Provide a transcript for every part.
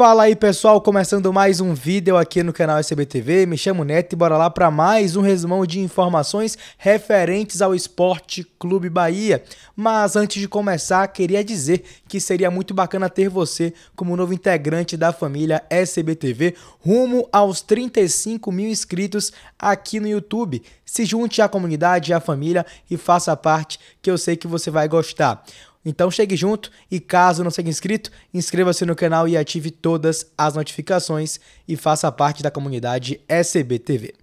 Fala aí pessoal, começando mais um vídeo aqui no canal SBTV, me chamo Neto e bora lá para mais um resumão de informações referentes ao Esporte Clube Bahia. Mas antes de começar, queria dizer que seria muito bacana ter você como novo integrante da família SBTV, rumo aos 35 mil inscritos aqui no YouTube. Se junte à comunidade e à família e faça parte que eu sei que você vai gostar. Então chegue junto e caso não seja inscrito, inscreva-se no canal e ative todas as notificações e faça parte da comunidade SBTV.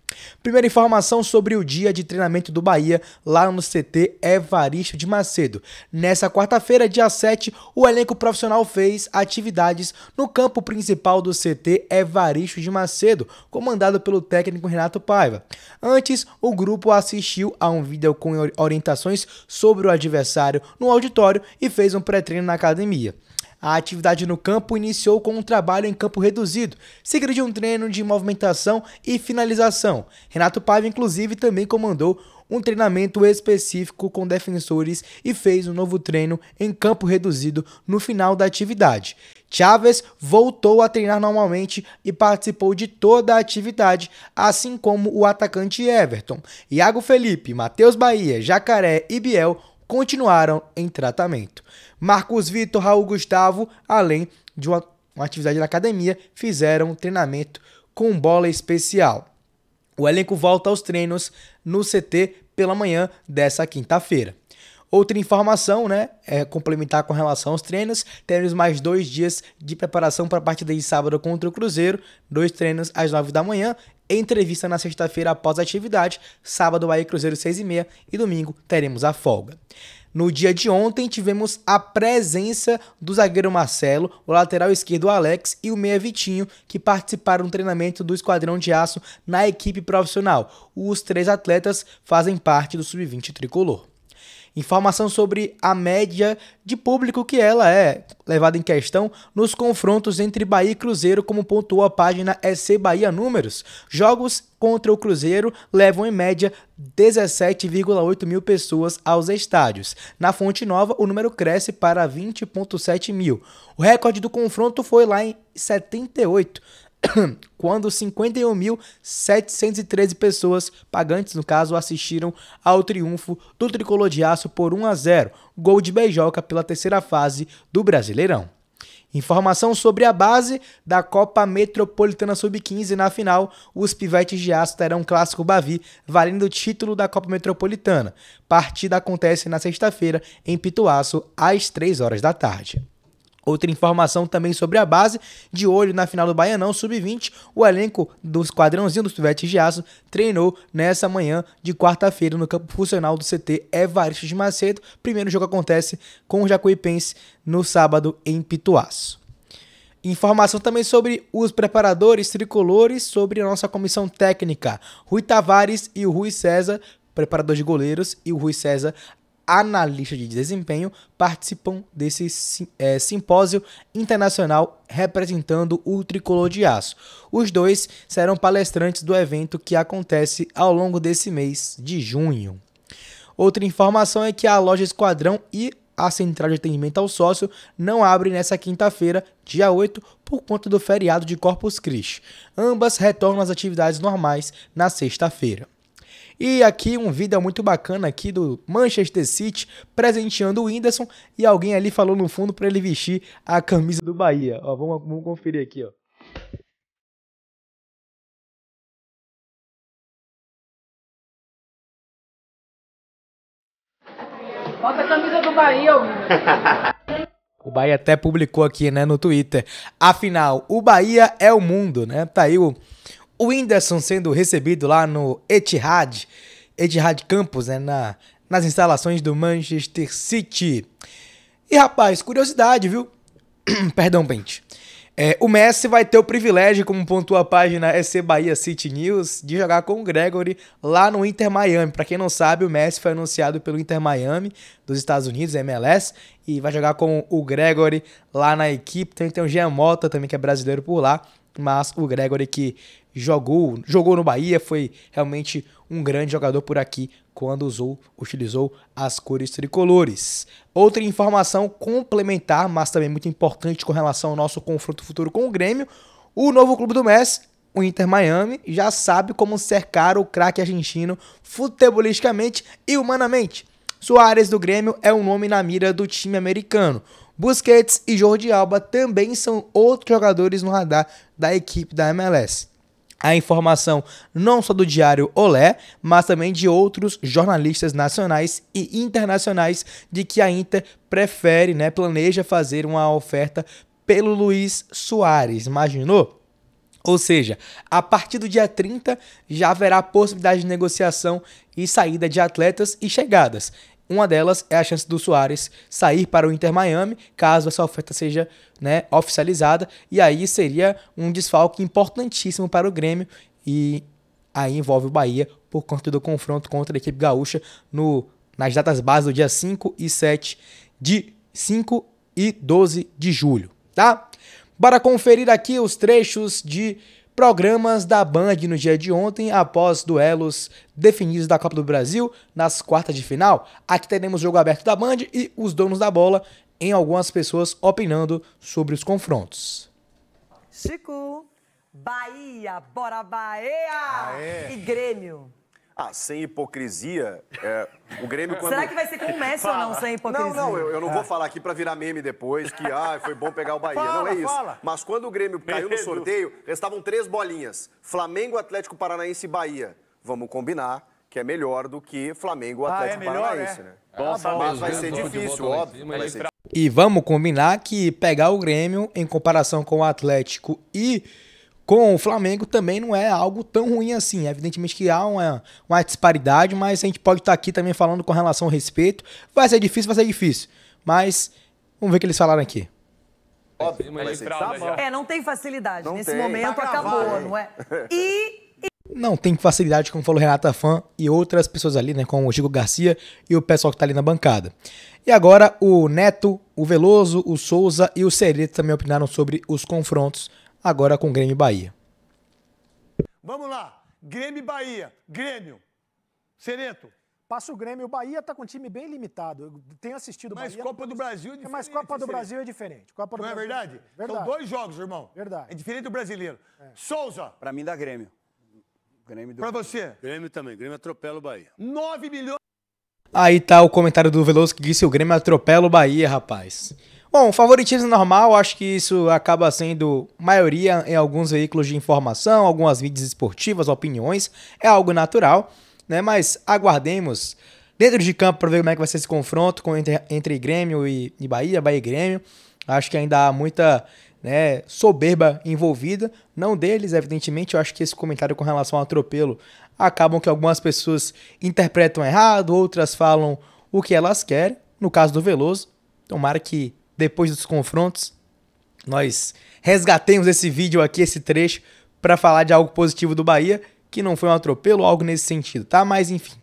Primeira informação sobre o dia de treinamento do Bahia lá no CT Evaristo de Macedo. Nessa quarta-feira, dia 7, o elenco profissional fez atividades no campo principal do CT Evaristo de Macedo, comandado pelo técnico Renato Paiva. Antes, o grupo assistiu a um vídeo com orientações sobre o adversário no auditório e fez um pré-treino na academia. A atividade no campo iniciou com um trabalho em campo reduzido, seguido de um treino de movimentação e finalização. Renato Paiva, inclusive, também comandou um treinamento específico com defensores e fez um novo treino em campo reduzido no final da atividade. Chaves voltou a treinar normalmente e participou de toda a atividade, assim como o atacante Everton. Iago Felipe, Matheus Bahia, Jacaré e Biel continuaram em tratamento. Marcos Vitor, Raul Gustavo, além de uma, uma atividade na academia, fizeram treinamento com bola especial. O elenco volta aos treinos no CT pela manhã dessa quinta-feira. Outra informação, né, é complementar com relação aos treinos, teremos mais dois dias de preparação para a partida de sábado contra o Cruzeiro, dois treinos às nove da manhã entrevista na sexta-feira após a atividade, sábado aí Cruzeiro 6 e meia e domingo teremos a folga. No dia de ontem tivemos a presença do zagueiro Marcelo, o lateral esquerdo Alex e o meia Vitinho, que participaram do treinamento do Esquadrão de Aço na equipe profissional. Os três atletas fazem parte do sub-20 tricolor. Informação sobre a média de público que ela é levada em questão nos confrontos entre Bahia e Cruzeiro, como pontuou a página EC Bahia Números. Jogos contra o Cruzeiro levam em média 17,8 mil pessoas aos estádios. Na Fonte Nova, o número cresce para 20,7 mil. O recorde do confronto foi lá em 78. quando 51.713 pessoas, pagantes no caso, assistiram ao triunfo do tricolor de aço por 1 a 0, gol de Beijoca pela terceira fase do Brasileirão. Informação sobre a base da Copa Metropolitana Sub-15 na final, os pivetes de aço terão um clássico Bavi, valendo o título da Copa Metropolitana. Partida acontece na sexta-feira em Pituaço às 3 horas da tarde. Outra informação também sobre a base, de olho na final do Baianão Sub-20, o elenco do esquadrãozinho dos Pivetes de Aço treinou nessa manhã de quarta-feira no campo funcional do CT Evaristo de Macedo. Primeiro jogo acontece com o Jacuipense no sábado em Pituaço. Informação também sobre os preparadores tricolores, sobre a nossa comissão técnica. Rui Tavares e o Rui César preparador de goleiros, e o Rui César Analistas de desempenho, participam desse sim, é, simpósio internacional representando o tricolor de aço. Os dois serão palestrantes do evento que acontece ao longo desse mês de junho. Outra informação é que a loja Esquadrão e a central de atendimento ao sócio não abre nesta quinta-feira, dia 8, por conta do feriado de Corpus Christi. Ambas retornam às atividades normais na sexta-feira. E aqui um vídeo muito bacana aqui do Manchester City presenteando o Whindersson e alguém ali falou no fundo para ele vestir a camisa do Bahia. Ó, vamos, vamos conferir aqui, ó. Bota a camisa do Bahia, O Bahia até publicou aqui, né, no Twitter. Afinal, o Bahia é o mundo, né? Tá aí o, o Whindersson sendo recebido lá no Etihad, Etihad Campus, né, na, nas instalações do Manchester City. E rapaz, curiosidade, viu? Perdão, Pente. É, o Messi vai ter o privilégio, como pontuou a página SC Bahia City News, de jogar com o Gregory lá no Inter Miami. Para quem não sabe, o Messi foi anunciado pelo Inter Miami dos Estados Unidos, MLS, e vai jogar com o Gregory lá na equipe. Também tem o Jean Mota também, que é brasileiro por lá, mas o Gregory que jogou, jogou no Bahia, foi realmente um grande jogador por aqui quando usou, utilizou as cores tricolores. Outra informação complementar, mas também muito importante com relação ao nosso confronto futuro com o Grêmio, o novo clube do Messi, o Inter Miami, já sabe como cercar o craque argentino futebolisticamente e humanamente. Soares do Grêmio é um nome na mira do time americano. Busquets e Jordi Alba também são outros jogadores no radar da equipe da MLS. A informação não só do diário Olé, mas também de outros jornalistas nacionais e internacionais de que a Inter prefere, né, planeja fazer uma oferta pelo Luiz Soares. Imaginou? Ou seja, a partir do dia 30 já haverá possibilidade de negociação e saída de atletas e chegadas. Uma delas é a chance do Soares sair para o Inter Miami, caso essa oferta seja né, oficializada, e aí seria um desfalque importantíssimo para o Grêmio e aí envolve o Bahia por conta do confronto contra a equipe gaúcha no, nas datas base do dia 5 e 7 de 5 e 12 de julho, tá? Para conferir aqui os trechos de programas da Band no dia de ontem, após duelos definidos da Copa do Brasil nas quartas de final. Aqui teremos jogo aberto da Band e os donos da bola em algumas pessoas opinando sobre os confrontos. Chico, Bahia, bora Bahia! Aê. E Grêmio, ah, sem hipocrisia, é, o Grêmio quando... Será que vai ser com o Messi ou não, sem hipocrisia? Não, não, eu, eu não vou falar aqui para virar meme depois que, ah, foi bom pegar o Bahia. Fala, não é isso. Fala. Mas quando o Grêmio caiu no sorteio, restavam três bolinhas. Flamengo, Atlético Paranaense e Bahia. Vamos combinar que é melhor do que Flamengo, Atlético ah, é melhor, Paranaense, é. né? Nossa, tá mas vai ser então, difícil, óbvio. Então, vai ser... E vamos combinar que pegar o Grêmio em comparação com o Atlético e com o Flamengo também não é algo tão ruim assim. Evidentemente que há uma, uma disparidade, mas a gente pode estar tá aqui também falando com relação ao respeito. Vai ser difícil, vai ser difícil. Mas vamos ver o que eles falaram aqui. Óbvio, mas é, assim, tá né? é não tem facilidade. Não Nesse tem. momento tá acabou, gravado, não é? E não tem facilidade, como falou Renata Fã e outras pessoas ali, né? Como o Chico Garcia e o pessoal que tá ali na bancada. E agora o Neto, o Veloso, o Souza e o Sereta também opinaram sobre os confrontos agora com Grêmio e Bahia. Vamos lá, Grêmio e Bahia, Grêmio, Sereto. Passa o Grêmio, o Bahia está com um time bem limitado. Eu tenho assistido o Bahia. Mas Copa do Brasil é, é diferente. Mas Copa do Brasil é diferente. Copa do Não é verdade? É verdade? São dois jogos, irmão. Verdade. É diferente do brasileiro. É. Souza. Para mim dá Grêmio. Grêmio do Para você. Grêmio também. Grêmio atropela o Bahia. 9 milhões. Aí tá o comentário do Veloso que disse o Grêmio atropela o Bahia, rapaz. Bom, favoritismo normal, acho que isso acaba sendo maioria em alguns veículos de informação, algumas mídias esportivas, opiniões, é algo natural, né? Mas aguardemos dentro de campo para ver como é que vai ser esse confronto com, entre, entre Grêmio e, e Bahia, Bahia e Grêmio. Acho que ainda há muita né, soberba envolvida, não deles, evidentemente. Eu acho que esse comentário com relação ao atropelo acabam que algumas pessoas interpretam errado, outras falam o que elas querem. No caso do Veloso, tomara que depois dos confrontos, nós resgatemos esse vídeo aqui, esse trecho, para falar de algo positivo do Bahia, que não foi um atropelo algo nesse sentido, tá? Mas enfim.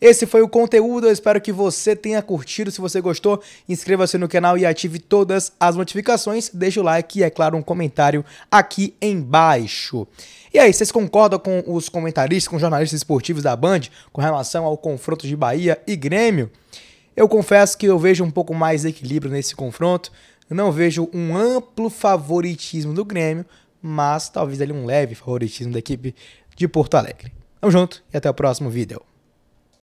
Esse foi o conteúdo, eu espero que você tenha curtido. Se você gostou, inscreva-se no canal e ative todas as notificações. Deixe o like e, é claro, um comentário aqui embaixo. E aí, vocês concordam com os comentaristas, com os jornalistas esportivos da Band com relação ao confronto de Bahia e Grêmio? Eu confesso que eu vejo um pouco mais de equilíbrio nesse confronto. Eu não vejo um amplo favoritismo do Grêmio, mas talvez ali um leve favoritismo da equipe de Porto Alegre. Tamo junto e até o próximo vídeo.